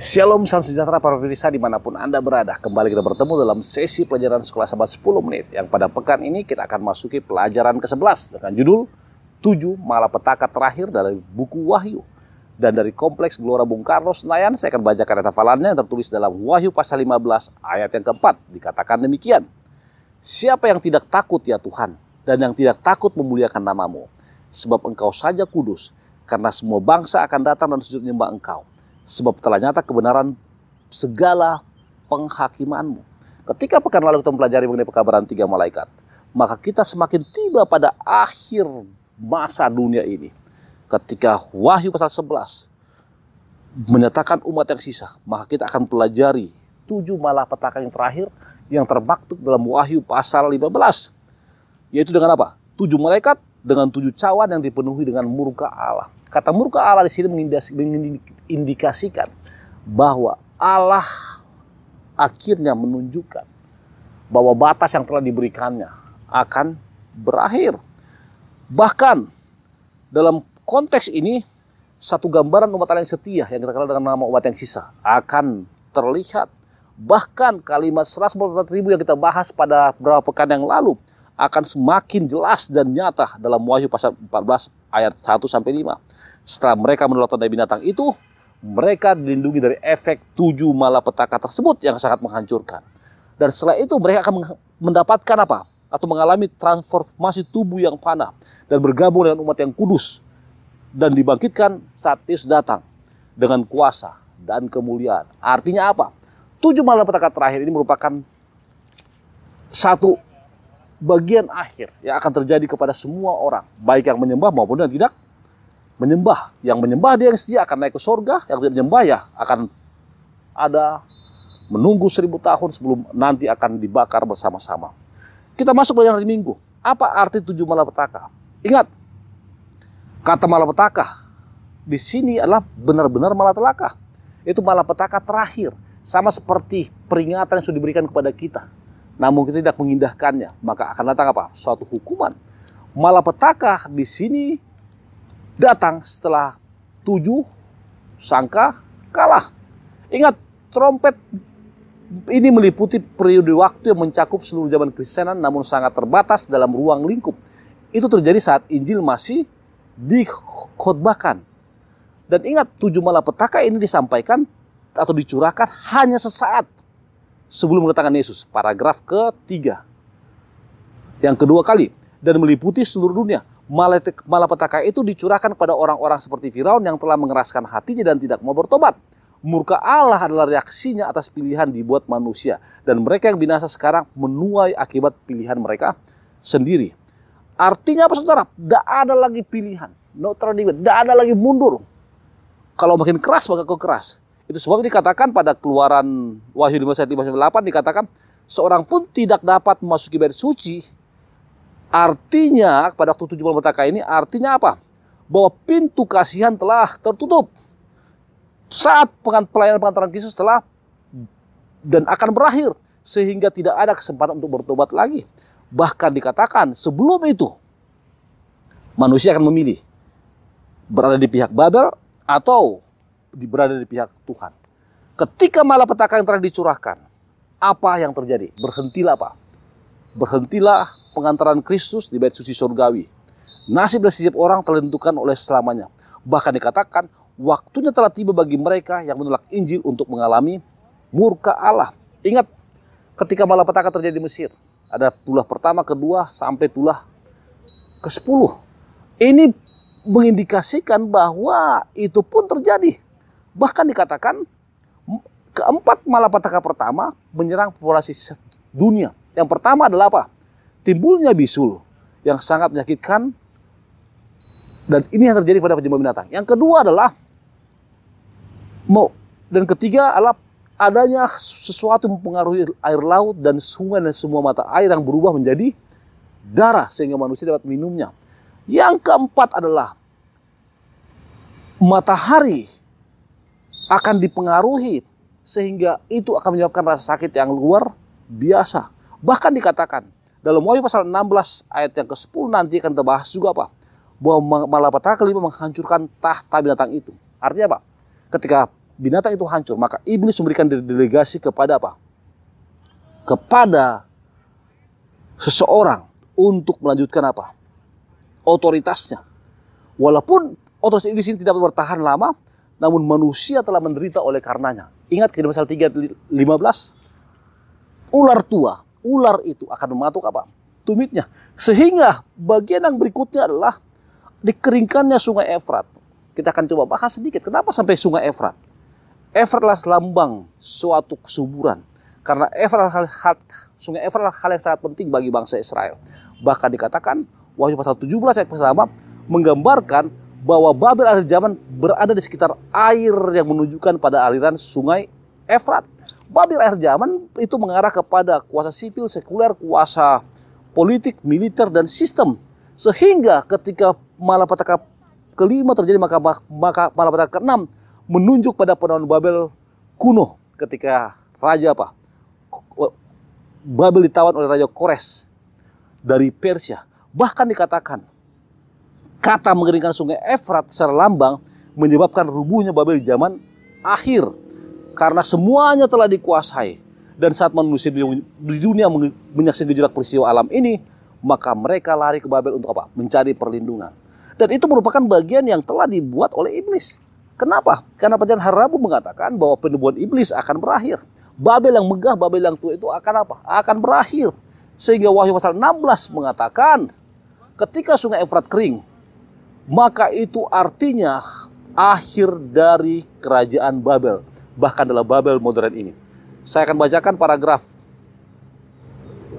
Shalom, salam sejahtera para pemirsa dimanapun Anda berada. Kembali kita bertemu dalam sesi pelajaran sekolah sahabat 10 menit. Yang pada pekan ini kita akan masuki pelajaran ke-11 dengan judul 7 Malapetaka Terakhir dari buku Wahyu. Dan dari Kompleks Gelora Bung Karno Senayan, saya akan bacakan kata hafalannya yang tertulis dalam Wahyu pasal 15 ayat yang keempat. Dikatakan demikian, Siapa yang tidak takut ya Tuhan, dan yang tidak takut memuliakan namamu, sebab engkau saja kudus, karena semua bangsa akan datang dan sujud menyembah engkau Sebab telah nyata kebenaran segala penghakimanmu. Ketika pekan lalu kita mempelajari mengenai pekabaran tiga malaikat, maka kita semakin tiba pada akhir masa dunia ini. Ketika Wahyu pasal 11 menyatakan umat yang sisa, maka kita akan pelajari tujuh malah petaka yang terakhir yang termaktub dalam Wahyu pasal 15. Yaitu dengan apa? Tujuh malaikat, dengan tujuh cawan yang dipenuhi dengan murka Allah. Kata murka Allah di sini mengindikasikan bahwa Allah akhirnya menunjukkan bahwa batas yang telah diberikannya akan berakhir. Bahkan dalam konteks ini satu gambaran umat yang setia yang kita kenal dengan nama umat yang sisa akan terlihat. Bahkan kalimat 144 ribu yang kita bahas pada beberapa pekan yang lalu akan semakin jelas dan nyata dalam Wahyu pasal 14 ayat 1 sampai 5. Setelah mereka menolak tanda binatang itu, mereka dilindungi dari efek tujuh malapetaka tersebut yang sangat menghancurkan. Dan setelah itu mereka akan mendapatkan apa? atau mengalami transformasi tubuh yang panah dan bergabung dengan umat yang kudus dan dibangkitkan saat Yesus datang dengan kuasa dan kemuliaan. Artinya apa? Tujuh malapetaka terakhir ini merupakan satu bagian akhir yang akan terjadi kepada semua orang, baik yang menyembah maupun yang tidak menyembah. Yang menyembah dia yang setia akan naik ke surga, yang tidak menyembah ya akan ada menunggu seribu tahun sebelum nanti akan dibakar bersama-sama. Kita masuk pada hari Minggu. Apa arti tujuh malapetaka? Ingat, kata malapetaka di sini adalah benar-benar malapetaka. Itu malapetaka terakhir, sama seperti peringatan yang sudah diberikan kepada kita namun kita tidak mengindahkannya, maka akan datang apa? Suatu hukuman. Malapetaka di sini datang setelah tujuh sangka kalah. Ingat, trompet ini meliputi periode waktu yang mencakup seluruh zaman Kristenan namun sangat terbatas dalam ruang lingkup. Itu terjadi saat Injil masih dikhotbahkan. Dan ingat, tujuh malapetaka ini disampaikan atau dicurahkan hanya sesaat sebelum kedatangan Yesus, paragraf ketiga. Yang kedua kali, dan meliputi seluruh dunia. Malapetaka itu dicurahkan kepada orang-orang seperti Firaun yang telah mengeraskan hatinya dan tidak mau bertobat. Murka Allah adalah reaksinya atas pilihan dibuat manusia. Dan mereka yang binasa sekarang menuai akibat pilihan mereka sendiri. Artinya apa saudara? Tidak ada lagi pilihan. No turning Tidak ada lagi mundur. Kalau makin keras maka kau keras. Itu sebab dikatakan pada keluaran Wahyu ayat 58 dikatakan seorang pun tidak dapat memasuki bait suci. Artinya pada waktu tujuh malam petaka ini artinya apa? Bahwa pintu kasihan telah tertutup. Saat pelayanan pengantaran Kristus telah dan akan berakhir sehingga tidak ada kesempatan untuk bertobat lagi. Bahkan dikatakan sebelum itu manusia akan memilih berada di pihak Babel atau berada di pihak Tuhan. Ketika malapetaka yang telah dicurahkan, apa yang terjadi? Berhentilah apa? Berhentilah pengantaran Kristus di bait suci surgawi. Nasib dan setiap orang terlentukan oleh selamanya. Bahkan dikatakan, waktunya telah tiba bagi mereka yang menolak Injil untuk mengalami murka Allah. Ingat, ketika malapetaka terjadi di Mesir, ada tulah pertama, kedua, sampai tulah ke-10. Ini mengindikasikan bahwa itu pun terjadi Bahkan dikatakan keempat malapetaka pertama menyerang populasi dunia. Yang pertama adalah apa? Timbulnya bisul yang sangat menyakitkan dan ini yang terjadi pada penyembah binatang. Yang kedua adalah mau dan ketiga adalah adanya sesuatu mempengaruhi air laut dan sungai dan semua mata air yang berubah menjadi darah sehingga manusia dapat minumnya. Yang keempat adalah matahari akan dipengaruhi sehingga itu akan menyebabkan rasa sakit yang luar biasa. Bahkan dikatakan dalam Wahyu pasal 16 ayat yang ke-10 nanti akan terbahas juga apa? Bahwa malapetaka kelima menghancurkan tahta binatang itu. Artinya apa? Ketika binatang itu hancur, maka iblis memberikan delegasi kepada apa? Kepada seseorang untuk melanjutkan apa? Otoritasnya. Walaupun otoritas iblis ini tidak bertahan lama, namun manusia telah menderita oleh karenanya. Ingat kejadian pasal 3 15 ular tua, ular itu akan mematuk apa? Tumitnya. Sehingga bagian yang berikutnya adalah dikeringkannya sungai Efrat. Kita akan coba bahas sedikit kenapa sampai sungai Efrat. Efratlah lambang suatu kesuburan. Karena Efrat sungai Efrat adalah hal yang sangat penting bagi bangsa Israel. Bahkan dikatakan Wahyu pasal 17 ayat pasal pertama menggambarkan bahwa Babel akhir zaman berada di sekitar air yang menunjukkan pada aliran sungai Efrat. Babel akhir zaman itu mengarah kepada kuasa sipil sekuler, kuasa politik, militer, dan sistem. Sehingga ketika malapetaka kelima terjadi, maka, maka malapetaka keenam menunjuk pada penawan Babel kuno ketika raja apa? Babel ditawan oleh raja Kores dari Persia. Bahkan dikatakan kata mengeringkan sungai Efrat secara lambang menyebabkan rubuhnya Babel di zaman akhir karena semuanya telah dikuasai dan saat manusia di dunia menyaksikan gejolak peristiwa alam ini maka mereka lari ke Babel untuk apa? Mencari perlindungan. Dan itu merupakan bagian yang telah dibuat oleh iblis. Kenapa? Karena perjanjian Harabu mengatakan bahwa penubuhan iblis akan berakhir. Babel yang megah, Babel yang tua itu akan apa? Akan berakhir. Sehingga Wahyu pasal 16 mengatakan ketika sungai Efrat kering, maka itu artinya akhir dari kerajaan Babel, bahkan dalam Babel modern ini. Saya akan bacakan paragraf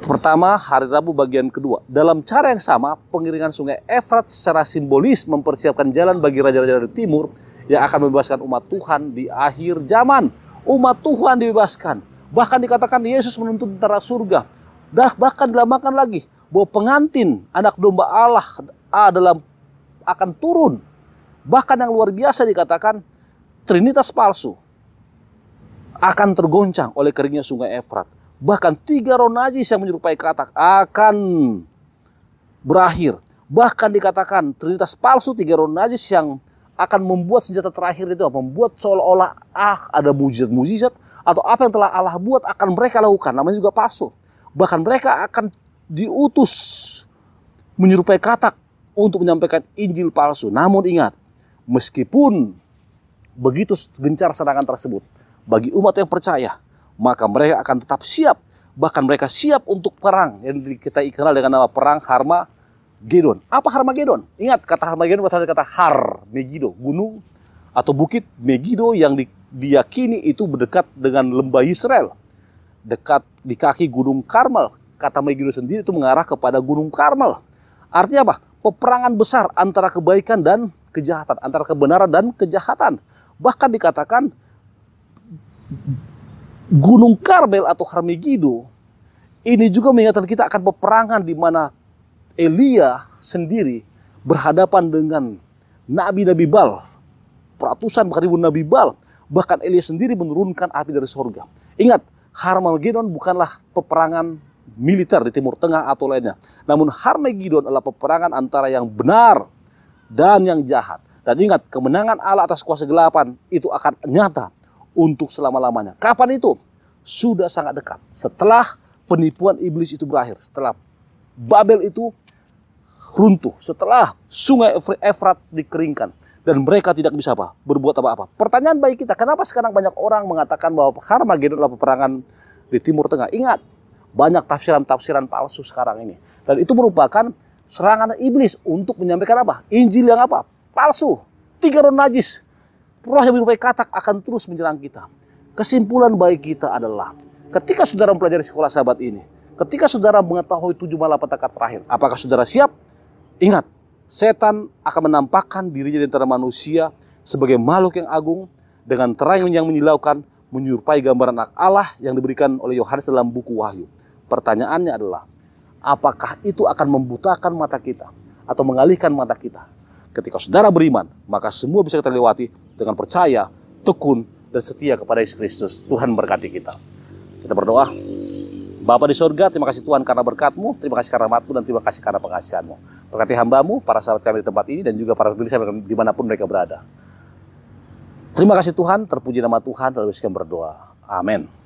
pertama hari Rabu bagian kedua. Dalam cara yang sama, pengiringan sungai Efrat secara simbolis mempersiapkan jalan bagi raja-raja dari timur yang akan membebaskan umat Tuhan di akhir zaman. Umat Tuhan dibebaskan. Bahkan dikatakan Yesus menuntut tentara surga. Dan bahkan dilamakan lagi bahwa pengantin anak domba Allah dalam akan turun. Bahkan yang luar biasa dikatakan Trinitas palsu akan tergoncang oleh keringnya sungai Efrat. Bahkan tiga roh najis yang menyerupai katak akan berakhir. Bahkan dikatakan Trinitas palsu tiga roh najis yang akan membuat senjata terakhir itu Membuat seolah-olah ah ada mujizat-mujizat atau apa yang telah Allah buat akan mereka lakukan. Namanya juga palsu. Bahkan mereka akan diutus menyerupai katak untuk menyampaikan Injil palsu. Namun ingat, meskipun begitu gencar serangan tersebut, bagi umat yang percaya, maka mereka akan tetap siap. Bahkan mereka siap untuk perang yang kita kenal dengan nama perang Harma Gedon. Apa Harmagedon? Ingat kata Harmagedon berasal dari kata Har, Megido, gunung atau bukit Megido yang di, diyakini itu berdekat dengan lembah Israel. Dekat di kaki Gunung Karmel. Kata Megido sendiri itu mengarah kepada Gunung Karmel. Artinya apa? peperangan besar antara kebaikan dan kejahatan, antara kebenaran dan kejahatan. Bahkan dikatakan Gunung Karmel atau Harmegido ini juga mengingatkan kita akan peperangan di mana Elia sendiri berhadapan dengan nabi-nabi Bal, peratusan bahkan nabi Bal, bahkan Elia sendiri menurunkan api dari surga. Ingat, Harmagedon bukanlah peperangan militer di Timur Tengah atau lainnya. Namun Harmegidon adalah peperangan antara yang benar dan yang jahat. Dan ingat, kemenangan Allah atas kuasa gelapan itu akan nyata untuk selama-lamanya. Kapan itu? Sudah sangat dekat. Setelah penipuan iblis itu berakhir, setelah Babel itu runtuh, setelah sungai Efrat dikeringkan, dan mereka tidak bisa apa berbuat apa-apa. Pertanyaan baik kita, kenapa sekarang banyak orang mengatakan bahwa Harmagedon adalah peperangan di Timur Tengah? Ingat, banyak tafsiran-tafsiran palsu sekarang ini. Dan itu merupakan serangan iblis untuk menyampaikan apa? Injil yang apa? Palsu. Tiga roh najis. Roh yang berupa katak akan terus menyerang kita. Kesimpulan baik kita adalah ketika saudara mempelajari sekolah sahabat ini, ketika saudara mengetahui tujuh malapetaka terakhir, apakah saudara siap? Ingat, setan akan menampakkan dirinya di antara manusia sebagai makhluk yang agung dengan terang yang menyilaukan menyerupai gambaran anak Allah yang diberikan oleh Yohanes dalam buku Wahyu. Pertanyaannya adalah, apakah itu akan membutakan mata kita atau mengalihkan mata kita? Ketika saudara beriman, maka semua bisa kita lewati dengan percaya, tekun, dan setia kepada Yesus Kristus. Tuhan berkati kita. Kita berdoa. Bapa di sorga, terima kasih Tuhan karena berkatmu, terima kasih karena rahmatmu, dan terima kasih karena pengasihanmu. Berkati hambamu, para sahabat kami di tempat ini, dan juga para pemirsa dimanapun mereka berada. Terima kasih Tuhan, terpuji nama Tuhan, lalu sekian berdoa. Amin.